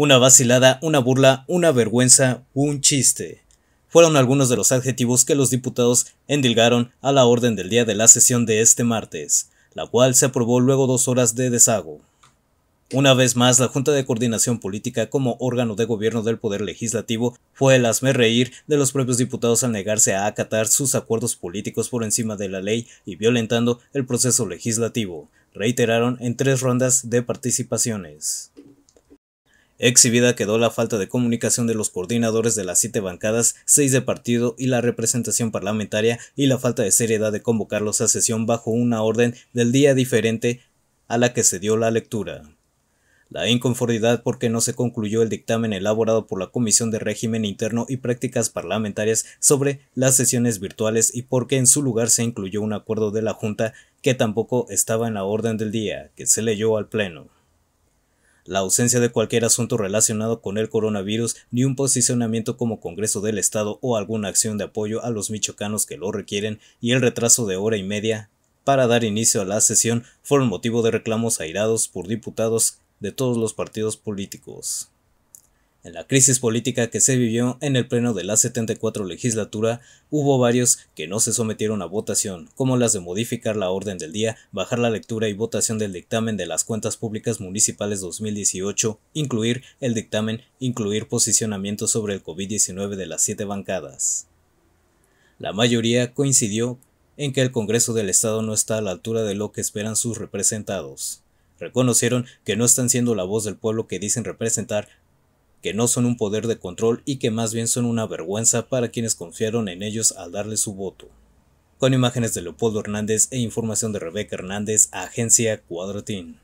Una vacilada, una burla, una vergüenza, un chiste. Fueron algunos de los adjetivos que los diputados endilgaron a la orden del día de la sesión de este martes, la cual se aprobó luego dos horas de deshago. Una vez más, la Junta de Coordinación Política como órgano de gobierno del Poder Legislativo fue el asme reír de los propios diputados al negarse a acatar sus acuerdos políticos por encima de la ley y violentando el proceso legislativo, reiteraron en tres rondas de participaciones. Exhibida quedó la falta de comunicación de los coordinadores de las siete bancadas, seis de partido y la representación parlamentaria y la falta de seriedad de convocarlos a sesión bajo una orden del día diferente a la que se dio la lectura. La inconformidad porque no se concluyó el dictamen elaborado por la Comisión de Régimen Interno y Prácticas Parlamentarias sobre las sesiones virtuales y porque en su lugar se incluyó un acuerdo de la Junta que tampoco estaba en la orden del día, que se leyó al Pleno la ausencia de cualquier asunto relacionado con el coronavirus, ni un posicionamiento como Congreso del Estado o alguna acción de apoyo a los michoacanos que lo requieren, y el retraso de hora y media para dar inicio a la sesión fueron motivo de reclamos airados por diputados de todos los partidos políticos. En la crisis política que se vivió en el pleno de la 74 legislatura, hubo varios que no se sometieron a votación, como las de modificar la orden del día, bajar la lectura y votación del dictamen de las cuentas públicas municipales 2018, incluir el dictamen, incluir posicionamiento sobre el COVID-19 de las siete bancadas. La mayoría coincidió en que el Congreso del Estado no está a la altura de lo que esperan sus representados. Reconocieron que no están siendo la voz del pueblo que dicen representar, que no son un poder de control y que más bien son una vergüenza para quienes confiaron en ellos al darle su voto. Con imágenes de Leopoldo Hernández e información de Rebeca Hernández, Agencia Cuadratín.